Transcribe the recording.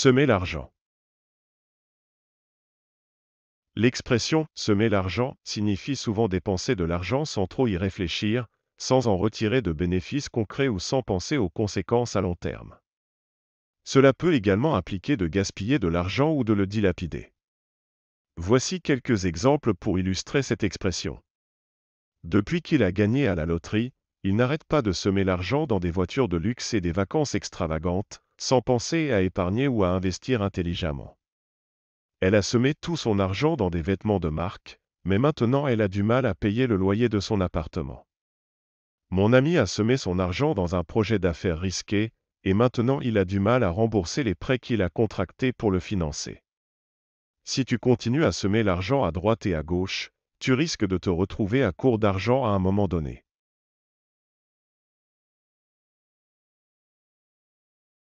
Semer l'argent. L'expression semer l'argent signifie souvent dépenser de l'argent sans trop y réfléchir, sans en retirer de bénéfices concrets ou sans penser aux conséquences à long terme. Cela peut également impliquer de gaspiller de l'argent ou de le dilapider. Voici quelques exemples pour illustrer cette expression. Depuis qu'il a gagné à la loterie, il n'arrête pas de semer l'argent dans des voitures de luxe et des vacances extravagantes, sans penser à épargner ou à investir intelligemment. Elle a semé tout son argent dans des vêtements de marque, mais maintenant elle a du mal à payer le loyer de son appartement. Mon ami a semé son argent dans un projet d'affaires risqué, et maintenant il a du mal à rembourser les prêts qu'il a contractés pour le financer. Si tu continues à semer l'argent à droite et à gauche, tu risques de te retrouver à court d'argent à un moment donné.